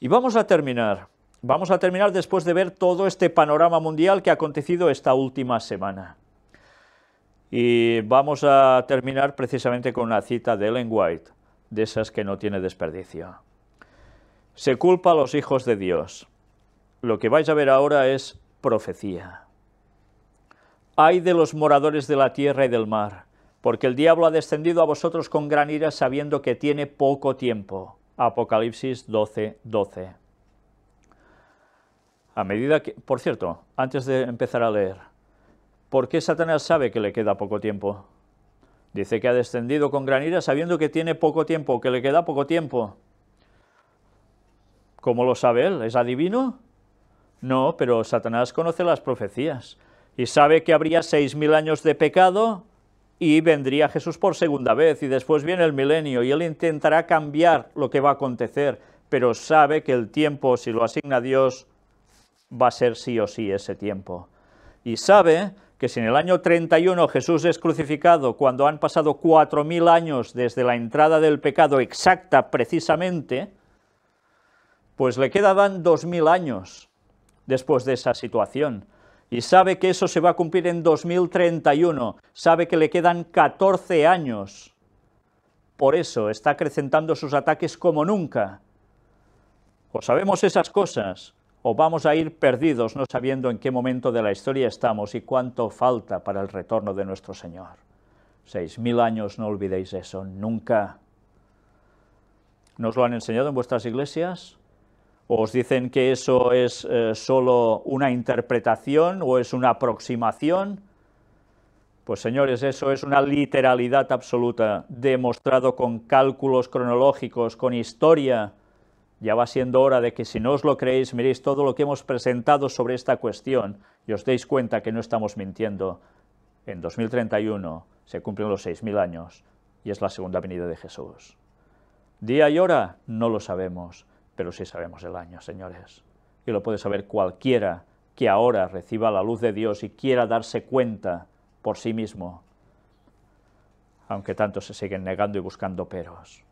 Y vamos a terminar. Vamos a terminar después de ver todo este panorama mundial que ha acontecido esta última semana. Y vamos a terminar precisamente con una cita de Ellen White, de esas que no tiene desperdicio. Se culpa a los hijos de Dios. Lo que vais a ver ahora es profecía. Ay de los moradores de la tierra y del mar, porque el diablo ha descendido a vosotros con gran ira sabiendo que tiene poco tiempo. Apocalipsis 12, 12. A medida que, por cierto, antes de empezar a leer, ¿por qué Satanás sabe que le queda poco tiempo? Dice que ha descendido con gran ira sabiendo que tiene poco tiempo, que le queda poco tiempo. ¿Cómo lo sabe él? ¿Es adivino? No, pero Satanás conoce las profecías y sabe que habría seis mil años de pecado y vendría Jesús por segunda vez y después viene el milenio y él intentará cambiar lo que va a acontecer, pero sabe que el tiempo, si lo asigna Dios, va a ser sí o sí ese tiempo. Y sabe que si en el año 31 Jesús es crucificado, cuando han pasado 4.000 años desde la entrada del pecado exacta precisamente, pues le quedaban 2.000 años después de esa situación y sabe que eso se va a cumplir en 2031, sabe que le quedan 14 años. Por eso está acrecentando sus ataques como nunca. O sabemos esas cosas, o vamos a ir perdidos no sabiendo en qué momento de la historia estamos y cuánto falta para el retorno de nuestro Señor. Seis años, no olvidéis eso, nunca. ¿Nos lo han enseñado en vuestras iglesias? os dicen que eso es eh, solo una interpretación o es una aproximación. Pues señores, eso es una literalidad absoluta, demostrado con cálculos cronológicos, con historia. Ya va siendo hora de que si no os lo creéis, miréis todo lo que hemos presentado sobre esta cuestión y os deis cuenta que no estamos mintiendo. En 2031 se cumplen los 6.000 años y es la segunda venida de Jesús. Día y hora no lo sabemos, pero sí sabemos el año, señores. Y lo puede saber cualquiera que ahora reciba la luz de Dios y quiera darse cuenta por sí mismo, aunque tanto se siguen negando y buscando peros.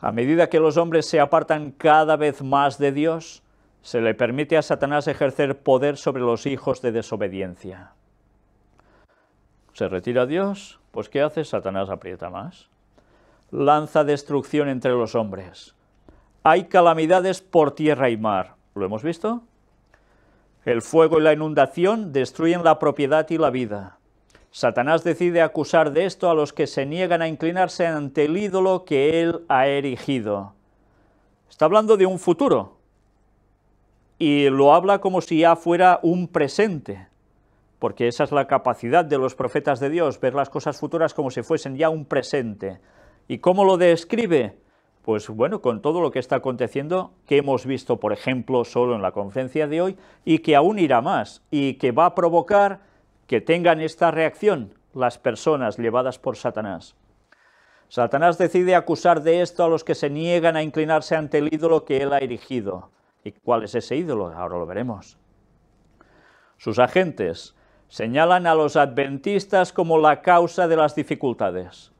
A medida que los hombres se apartan cada vez más de Dios, se le permite a Satanás ejercer poder sobre los hijos de desobediencia. ¿Se retira Dios? Pues ¿qué hace? Satanás aprieta más lanza destrucción entre los hombres. Hay calamidades por tierra y mar. ¿Lo hemos visto? El fuego y la inundación destruyen la propiedad y la vida. Satanás decide acusar de esto a los que se niegan a inclinarse ante el ídolo que él ha erigido. Está hablando de un futuro, y lo habla como si ya fuera un presente, porque esa es la capacidad de los profetas de Dios, ver las cosas futuras como si fuesen ya un presente. ¿Y cómo lo describe? Pues bueno, con todo lo que está aconteciendo, que hemos visto, por ejemplo, solo en la conferencia de hoy, y que aún irá más, y que va a provocar que tengan esta reacción las personas llevadas por Satanás. Satanás decide acusar de esto a los que se niegan a inclinarse ante el ídolo que él ha erigido. ¿Y cuál es ese ídolo? Ahora lo veremos. Sus agentes señalan a los adventistas como la causa de las dificultades.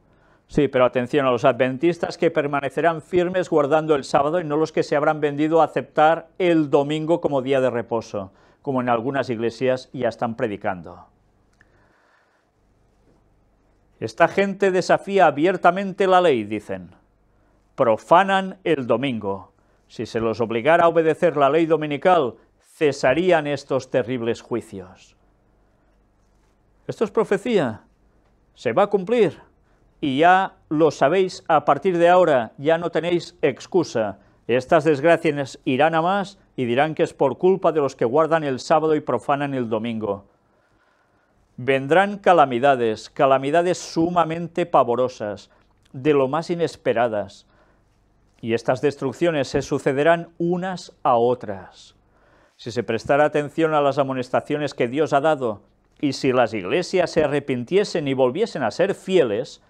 Sí, pero atención a los adventistas que permanecerán firmes guardando el sábado y no los que se habrán vendido a aceptar el domingo como día de reposo, como en algunas iglesias ya están predicando. Esta gente desafía abiertamente la ley, dicen. Profanan el domingo. Si se los obligara a obedecer la ley dominical, cesarían estos terribles juicios. Esto es profecía. Se va a cumplir y ya lo sabéis, a partir de ahora ya no tenéis excusa. Estas desgracias irán a más y dirán que es por culpa de los que guardan el sábado y profanan el domingo. Vendrán calamidades, calamidades sumamente pavorosas, de lo más inesperadas, y estas destrucciones se sucederán unas a otras. Si se prestara atención a las amonestaciones que Dios ha dado, y si las iglesias se arrepintiesen y volviesen a ser fieles,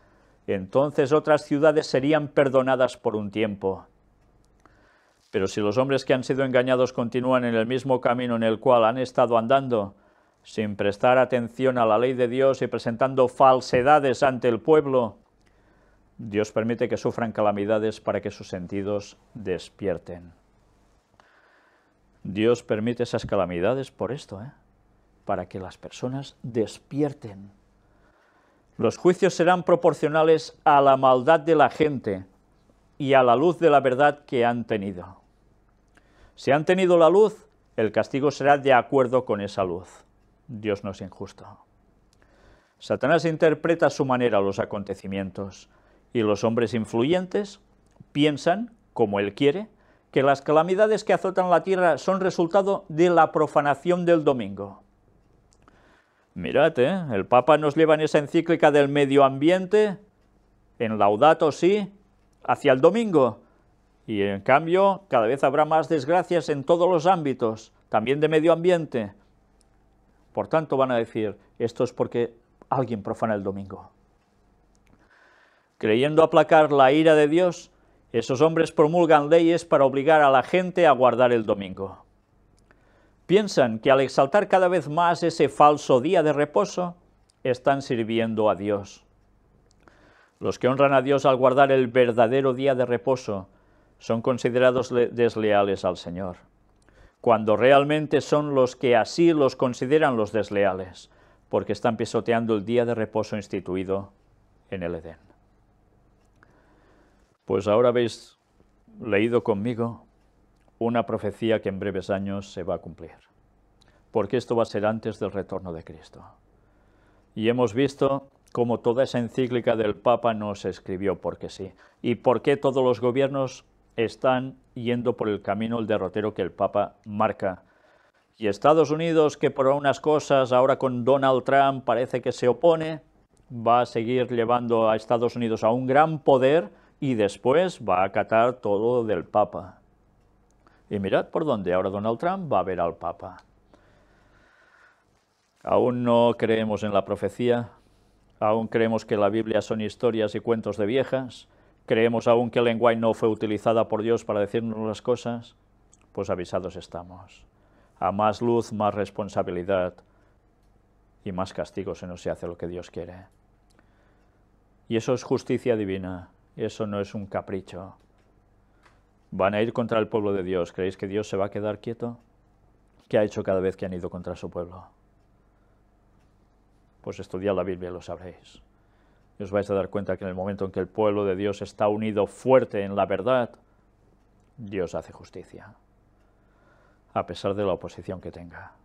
entonces otras ciudades serían perdonadas por un tiempo. Pero si los hombres que han sido engañados continúan en el mismo camino en el cual han estado andando, sin prestar atención a la ley de Dios y presentando falsedades ante el pueblo, Dios permite que sufran calamidades para que sus sentidos despierten. Dios permite esas calamidades por esto, ¿eh? para que las personas despierten los juicios serán proporcionales a la maldad de la gente y a la luz de la verdad que han tenido. Si han tenido la luz, el castigo será de acuerdo con esa luz. Dios no es injusto. Satanás interpreta a su manera los acontecimientos y los hombres influyentes piensan, como él quiere, que las calamidades que azotan la tierra son resultado de la profanación del domingo. Mirad, ¿eh? el Papa nos lleva en esa encíclica del medio ambiente, en Laudato sí, hacia el domingo. Y en cambio, cada vez habrá más desgracias en todos los ámbitos, también de medio ambiente. Por tanto, van a decir, esto es porque alguien profana el domingo. Creyendo aplacar la ira de Dios, esos hombres promulgan leyes para obligar a la gente a guardar el domingo piensan que al exaltar cada vez más ese falso día de reposo, están sirviendo a Dios. Los que honran a Dios al guardar el verdadero día de reposo son considerados desleales al Señor, cuando realmente son los que así los consideran los desleales, porque están pisoteando el día de reposo instituido en el Edén. Pues ahora habéis leído conmigo una profecía que en breves años se va a cumplir, porque esto va a ser antes del retorno de Cristo. Y hemos visto cómo toda esa encíclica del Papa no se escribió porque sí, y por qué todos los gobiernos están yendo por el camino, el derrotero que el Papa marca. Y Estados Unidos, que por unas cosas ahora con Donald Trump parece que se opone, va a seguir llevando a Estados Unidos a un gran poder y después va a acatar todo del Papa. Y mirad por dónde ahora Donald Trump va a ver al Papa. Aún no creemos en la profecía, aún creemos que la Biblia son historias y cuentos de viejas, creemos aún que el lenguaje no fue utilizada por Dios para decirnos las cosas, pues avisados estamos. A más luz, más responsabilidad y más castigo se nos se hace lo que Dios quiere. Y eso es justicia divina, eso no es un capricho. Van a ir contra el pueblo de Dios. ¿Creéis que Dios se va a quedar quieto? ¿Qué ha hecho cada vez que han ido contra su pueblo? Pues estudiad la Biblia y lo sabréis. Y os vais a dar cuenta que en el momento en que el pueblo de Dios está unido fuerte en la verdad, Dios hace justicia, a pesar de la oposición que tenga.